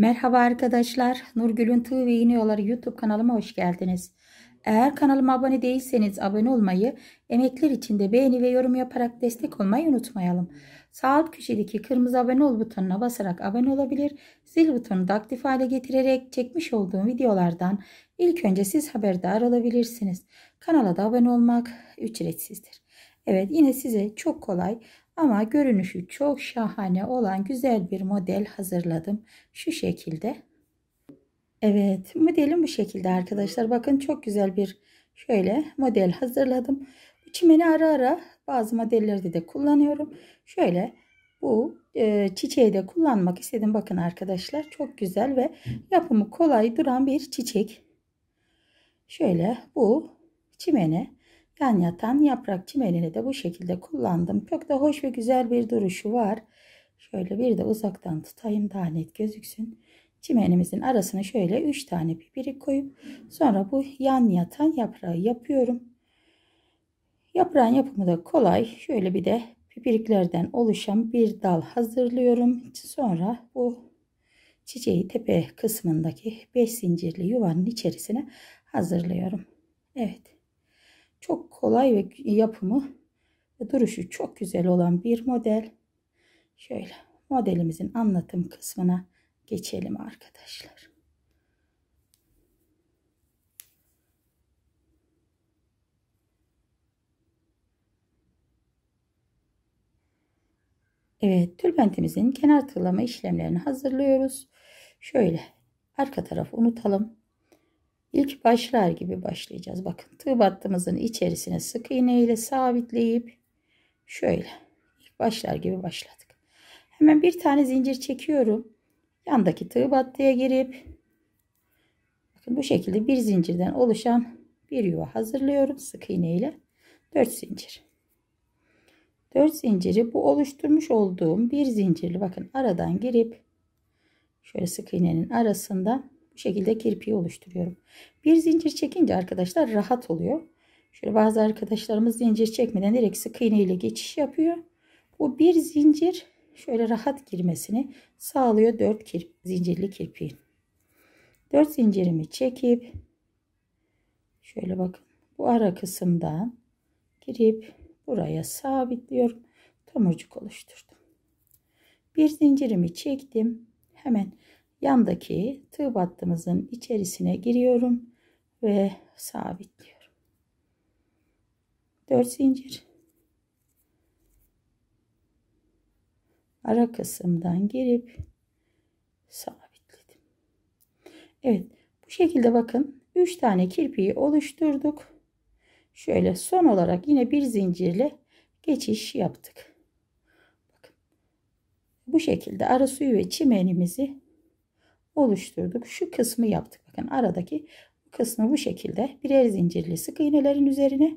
Merhaba arkadaşlar. Nurgül'ün Tığ ve İğne YouTube kanalıma hoş geldiniz. Eğer kanalıma abone değilseniz abone olmayı, emekler için de beğeni ve yorum yaparak destek olmayı unutmayalım. Sağ alt köşedeki kırmızı abone ol butonuna basarak abone olabilir, zil butonunu da aktif hale getirerek çekmiş olduğum videolardan ilk önce siz haberdar olabilirsiniz. Kanala da abone olmak ücretsizdir. Evet yine size çok kolay ama görünüşü çok şahane olan güzel bir model hazırladım. Şu şekilde. Evet modelim bu şekilde arkadaşlar. Bakın çok güzel bir şöyle model hazırladım. çimeni ara ara bazı modellerde de kullanıyorum. Şöyle bu e, çiçeği de kullanmak istedim. Bakın arkadaşlar çok güzel ve yapımı kolay duran bir çiçek. Şöyle bu çimene ben yatan yaprak çimenini de bu şekilde kullandım. Çok da hoş ve güzel bir duruşu var. Şöyle bir de uzaktan tutayım daha net gözüksün. Çimenimizin arasına şöyle 3 tane pipirik koyup sonra bu yan yatan yaprağı yapıyorum. Yaprağın yapımı da kolay. Şöyle bir de pipiriklerden oluşan bir dal hazırlıyorum. Sonra bu çiçeği tepe kısmındaki 5 zincirli yuvanın içerisine hazırlıyorum. Evet. Çok kolay ve yapımı ve duruşu çok güzel olan bir model. Şöyle modelimizin anlatım kısmına geçelim arkadaşlar. Evet, tülbentimizin kenar tığlama işlemlerini hazırlıyoruz. Şöyle arka tarafı unutalım. İlk başlar gibi başlayacağız. Bakın tığ battığımızın içerisine sık iğne ile sabitleyip şöyle ilk başlar gibi başladık. Hemen bir tane zincir çekiyorum. Yandaki tığ battıya girip bakın bu şekilde bir zincirden oluşan bir yuva hazırlıyorum sık iğne ile 4 zincir. 4 zinciri bu oluşturmuş olduğum bir zincirli bakın aradan girip şöyle sık iğnenin arasından şekilde kirpiği oluşturuyorum. Bir zincir çekince arkadaşlar rahat oluyor. Şöyle bazı arkadaşlarımız zincir çekmeden direkt sık iğne ile geçiş yapıyor. Bu bir zincir şöyle rahat girmesini sağlıyor 4 kir zincirli kirpiğin. 4 zincirimi çekip şöyle bakın bu ara kısımdan girip buraya sabitliyorum. Tomurcuk oluşturdum. Bir zincirimi çektim. Hemen yandaki tığ battımızın içerisine giriyorum ve sabitliyorum. 4 zincir ara kısımdan girip sabitledim. Evet bu şekilde bakın 3 tane kirpiği oluşturduk. Şöyle son olarak yine bir zincirle geçiş yaptık. Bakın bu şekilde ara suyu ve çimenimizi oluşturduk. Şu kısmı yaptık. Bakın aradaki kısmı bu şekilde birer zincirli sık iğnelerin üzerine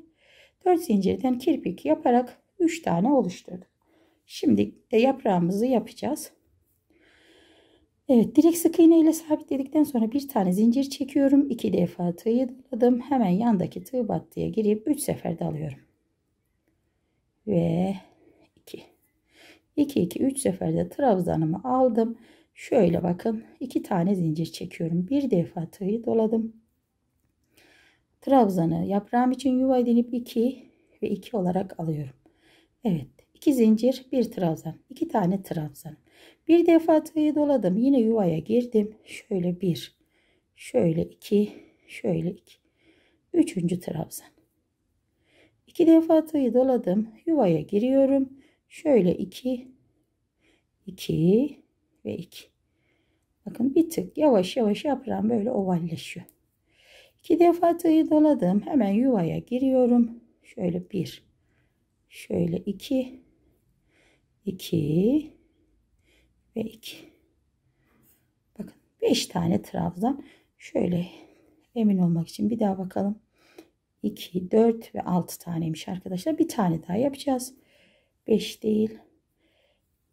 4 zincirden kirpik yaparak 3 tane oluşturduk. Şimdi de yaprağımızı yapacağız. Evet direk sık iğne ile sabitledikten sonra bir tane zincir çekiyorum. 2 defa tığı doladım. Hemen yandaki tığ battıya girip 3 seferde alıyorum. Ve 2. 2 2 3 seferde trabzanımı aldım. Şöyle bakın iki tane zincir çekiyorum. Bir defa tığı doladım. Trabzanı yaprağım için yuva edinip 2 ve 2 olarak alıyorum. Evet 2 zincir bir trabzan. 2 tane trabzan. Bir defa tığı doladım. Yine yuvaya girdim. Şöyle 1 şöyle 2 şöyle 2. Üçüncü trabzan. 2 defa tığı doladım. Yuvaya giriyorum. Şöyle 2 2 ve 2. Bakın bir tık yavaş yavaş yaprağım böyle ovalleşiyor. İki defa tığı doladım. Hemen yuvaya giriyorum. Şöyle bir. Şöyle iki. iki ve iki. Bakın beş tane trabzan. Şöyle emin olmak için bir daha bakalım. 2, 4 ve 6 taneymiş arkadaşlar. Bir tane daha yapacağız. 5 değil.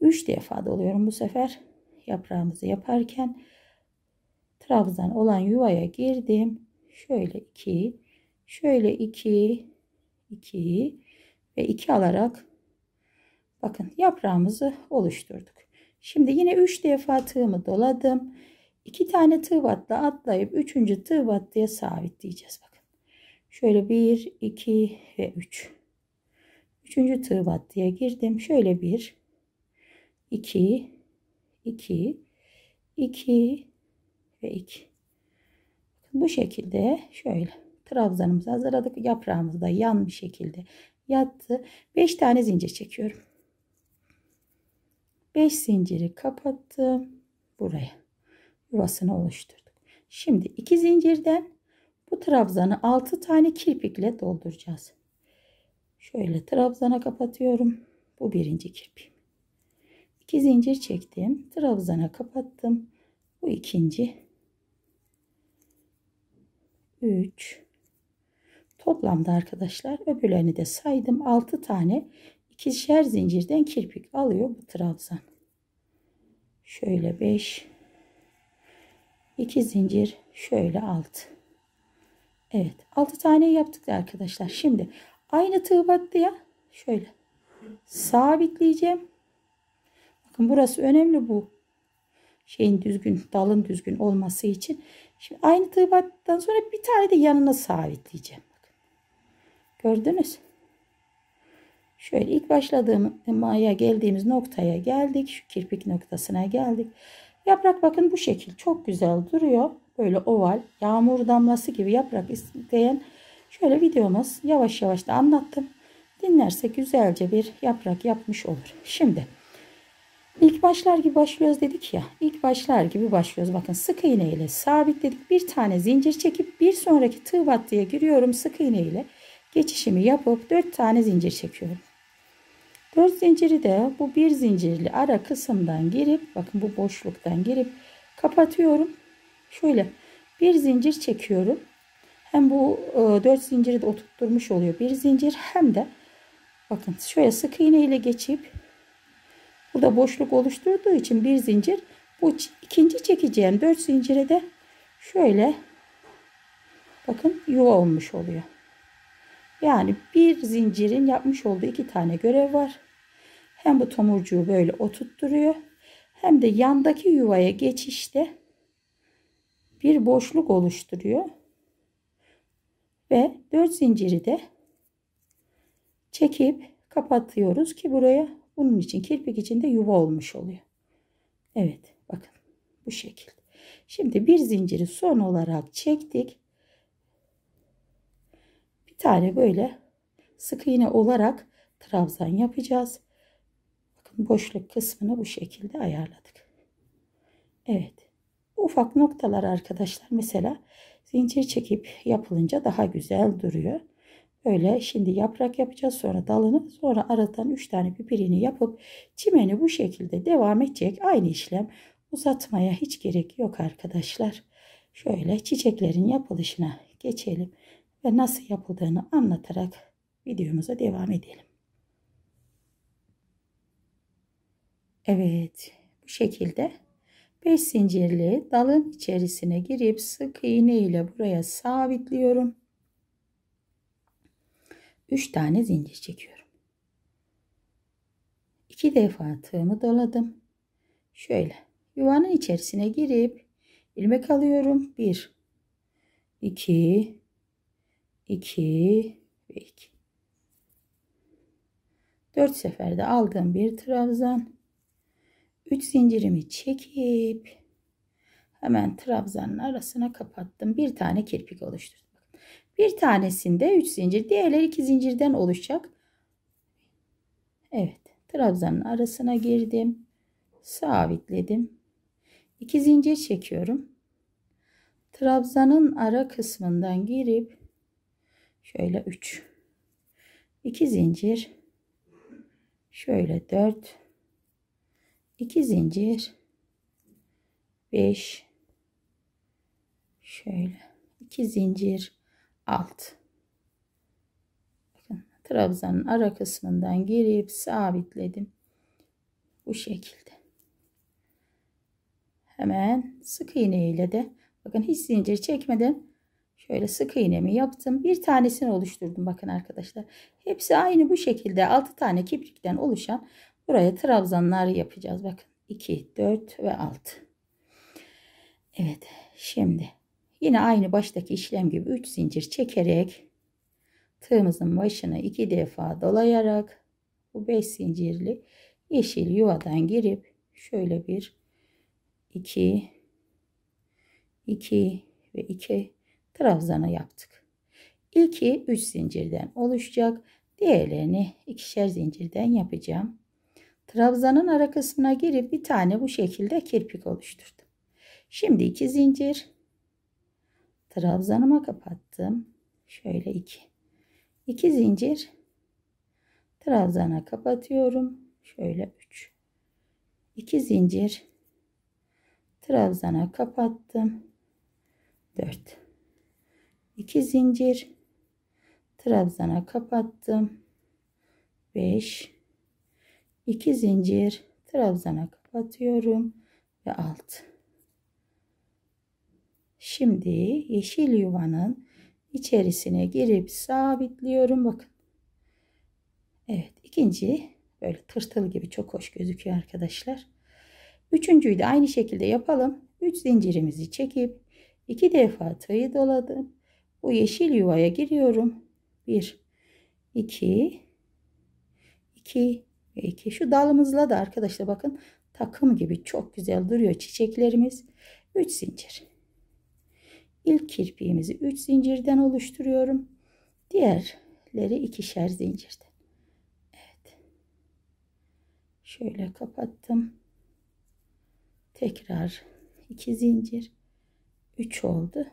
3 defa doluyorum bu sefer yaprağımızı yaparken trabzan olan yuvaya girdim. Şöyle 2, şöyle 2, 2 ve 2 alarak bakın yaprağımızı oluşturduk. Şimdi yine 3 defa tığımı doladım. 2 tane tığ batla atlayıp 3. tığ battıya sabitleyeceğiz. Bakın. Şöyle 1, 2 ve 3. 3. tığ battıya girdim. Şöyle 1, 2, 2, 2 ve 2. Bu şekilde şöyle trabzanımızı hazırladık. Yaprağımız da yan bir şekilde yattı. 5 tane zincir çekiyorum. 5 zinciri kapattım. Buraya yuvasını oluşturduk. Şimdi 2 zincirden bu trabzanı 6 tane kirpikle dolduracağız. Şöyle trabzana kapatıyorum. Bu birinci kirpiğim. 2 zincir çektim. Trabzana kapattım. Bu ikinci. 3 Toplamda arkadaşlar öbürlerini de saydım. 6 tane ikişer zincirden kirpik alıyor bu trabzan. Şöyle 5 2 zincir şöyle 6 Evet 6 tane yaptık da arkadaşlar. Şimdi aynı tığ battı ya şöyle sabitleyeceğim. Bakın burası önemli bu. Şeyin düzgün, dalın düzgün olması için. Şimdi aynı tığ sonra bir tane de yanına sabitleyeceğim. Gördünüz. Şöyle ilk Maya geldiğimiz noktaya geldik. Şu kirpik noktasına geldik. Yaprak bakın bu şekil çok güzel duruyor. Böyle oval yağmur damlası gibi yaprak isteyen şöyle videomuz yavaş yavaş da anlattım. Dinlerse güzelce bir yaprak yapmış olur. Şimdi İlk başlar gibi başlıyoruz dedik ya. İlk başlar gibi başlıyoruz. Bakın sık iğne ile sabitledik. Bir tane zincir çekip bir sonraki tığ battıya giriyorum. Sık iğne ile geçişimi yapıp 4 tane zincir çekiyorum. 4 zinciri de bu bir zincirli ara kısımdan girip bakın bu boşluktan girip kapatıyorum. Şöyle bir zincir çekiyorum. Hem bu 4 e, zinciri de oturtturmuş oluyor bir zincir hem de bakın şöyle sık iğne ile geçip bu da boşluk oluşturduğu için bir zincir bu ikinci çekeceğim dört zincire de şöyle bakın yuva olmuş oluyor. Yani bir zincirin yapmış olduğu iki tane görev var. Hem bu tomurcuğu böyle oturtturuyor. Hem de yandaki yuvaya geçişte bir boşluk oluşturuyor. Ve dört zinciri de çekip kapatıyoruz ki buraya bunun için kirpik içinde yuva olmuş oluyor. Evet bakın bu şekilde. Şimdi bir zinciri son olarak çektik. Bir tane böyle sık iğne olarak trabzan yapacağız. Bakın boşluk kısmını bu şekilde ayarladık. Evet. Ufak noktalar arkadaşlar mesela zincir çekip yapılınca daha güzel duruyor. Öyle. şimdi yaprak yapacağız sonra dalını sonra aradan 3 tane pipirini yapıp çimeni bu şekilde devam edecek aynı işlem uzatmaya hiç gerek yok arkadaşlar. Şöyle çiçeklerin yapılışına geçelim ve nasıl yapıldığını anlatarak videomuza devam edelim. Evet bu şekilde 5 zincirli dalın içerisine girip sık iğne ile buraya sabitliyorum. 3 tane zincir çekiyorum. 2 defa tığımı doladım. Şöyle yuvanın içerisine girip ilmek alıyorum. 1 2 2 ve 2 4 seferde aldığım bir trabzan 3 zincirimi çekip hemen trabzanın arasına kapattım. Bir tane kirpik oluşturdum. Bir tanesinde 3 zincir, diğerleri 2 zincirden oluşacak. Evet, trabzanın arasına girdim. Sabitledim. 2 zincir çekiyorum. Trabzanın ara kısmından girip şöyle 3 2 zincir şöyle 4 2 zincir 5 şöyle 2 zincir alt. Bakın trabzanın ara kısmından girip sabitledim. Bu şekilde. Hemen sık iğne ile de bakın hiç zincir çekmeden şöyle sık iğnemi yaptım. Bir tanesini oluşturdum bakın arkadaşlar. Hepsi aynı bu şekilde 6 tane kiprikten oluşan buraya trabzanlar yapacağız. Bakın 2, 4 ve 6. Evet şimdi Yine aynı baştaki işlem gibi 3 zincir çekerek tığımızın başına 2 defa dolayarak bu 5 zincirli yeşil yuvadan girip şöyle bir 2 2 ve 2 trabzanı yaptık. İlki 3 zincirden oluşacak. Diğerlerini ikişer zincirden yapacağım. Trabzanın ara kısmına girip bir tane bu şekilde kirpik oluşturdum. Şimdi 2 zincir trabzanıma kapattım. Şöyle iki. iki zincir trabzana kapatıyorum. Şöyle üç. iki zincir trabzana kapattım. dört. iki zincir trabzana kapattım. beş. iki zincir trabzana kapatıyorum ve altı. Şimdi yeşil yuvanın içerisine girip sabitliyorum. Bakın. Evet ikinci böyle tırtıl gibi çok hoş gözüküyor arkadaşlar. Üçüncüyü de aynı şekilde yapalım. Üç zincirimizi çekip iki defa tığı doladım. Bu yeşil yuvaya giriyorum. Bir, iki, iki ve iki. Şu dalımızla da arkadaşlar bakın takım gibi çok güzel duruyor çiçeklerimiz. Üç zincir. İlk kirpiğimizi 3 zincirden oluşturuyorum. Diğerleri ikişer zincirden. Evet. Şöyle kapattım. Tekrar 2 zincir. 3 oldu.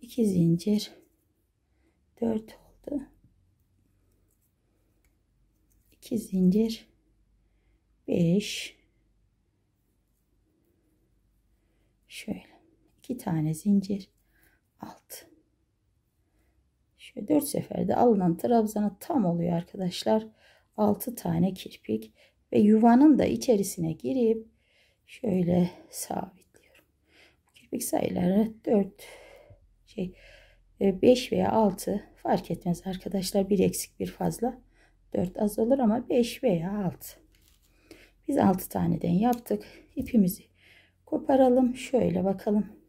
2 zincir. 4 oldu. 2 zincir. 5 Şöyle 2 tane zincir alt. Şöyle 4 seferde alınan trabzana tam oluyor arkadaşlar. 6 tane kirpik ve yuvanın da içerisine girip şöyle sabitliyorum. Kirpik sayıları 4 şey 5 e, veya 6 fark etmez arkadaşlar. Bir eksik bir fazla. 4 az olur ama 5 veya 6. Biz 6 taneden yaptık. ipimizi koparalım. Şöyle bakalım.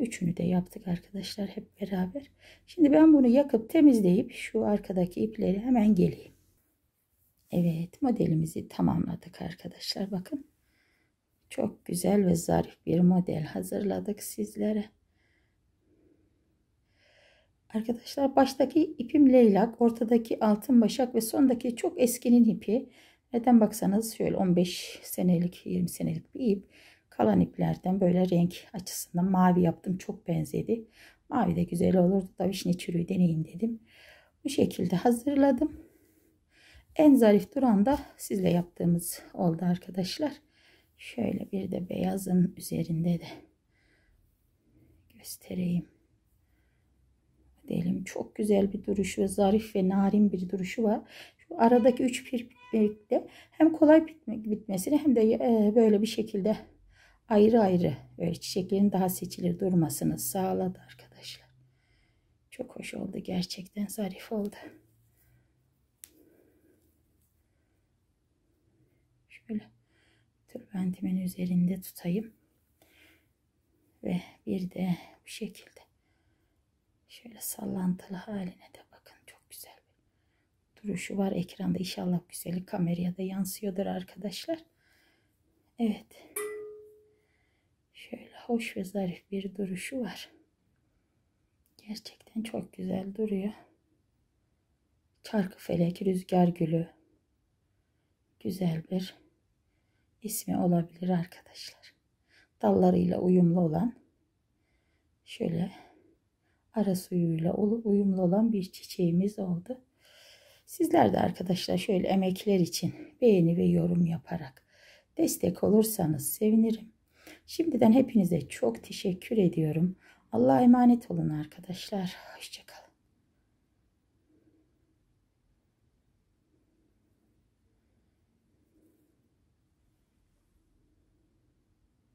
Üçünü de yaptık arkadaşlar hep beraber. Şimdi ben bunu yakıp temizleyip şu arkadaki ipleri hemen geleyim. Evet modelimizi tamamladık arkadaşlar. Bakın çok güzel ve zarif bir model hazırladık sizlere. Arkadaşlar baştaki ipim leylak, ortadaki altın başak ve sondaki çok eskinin ipi. Neden baksanız şöyle 15 senelik 20 senelik bir ip. Kalan iplerden böyle renk açısından mavi yaptım. Çok benzedi. Mavi de güzel olurdu da vişne çürüğü deneyim dedim. Bu şekilde hazırladım. En zarif duran da sizle yaptığımız oldu arkadaşlar. Şöyle bir de beyazın üzerinde de göstereyim. Diyelim çok güzel bir duruşu ve zarif ve narin bir duruşu var. Şu aradaki üç pirpikte hem kolay bitmesini hem de e, böyle bir şekilde ayrı ayrı böyle çiçeklerin daha seçilir durmasını sağladı arkadaşlar. Çok hoş oldu gerçekten zarif oldu. Şöyle türbentimin üzerinde tutayım. Ve bir de bu şekilde şöyle sallantılı haline de bakın çok güzel bir duruşu var ekranda. inşallah güzeli kameraya da yansıyordur arkadaşlar. Evet hoş ve zarif bir duruşu var. Gerçekten çok güzel duruyor. Çarkı felek rüzgar gülü. Güzel bir ismi olabilir arkadaşlar. Dallarıyla uyumlu olan şöyle ara suyuyla uyumlu olan bir çiçeğimiz oldu. Sizler de arkadaşlar şöyle emekler için beğeni ve yorum yaparak destek olursanız sevinirim. Şimdiden hepinize çok teşekkür ediyorum. Allah'a emanet olun arkadaşlar. Hoşçakalın.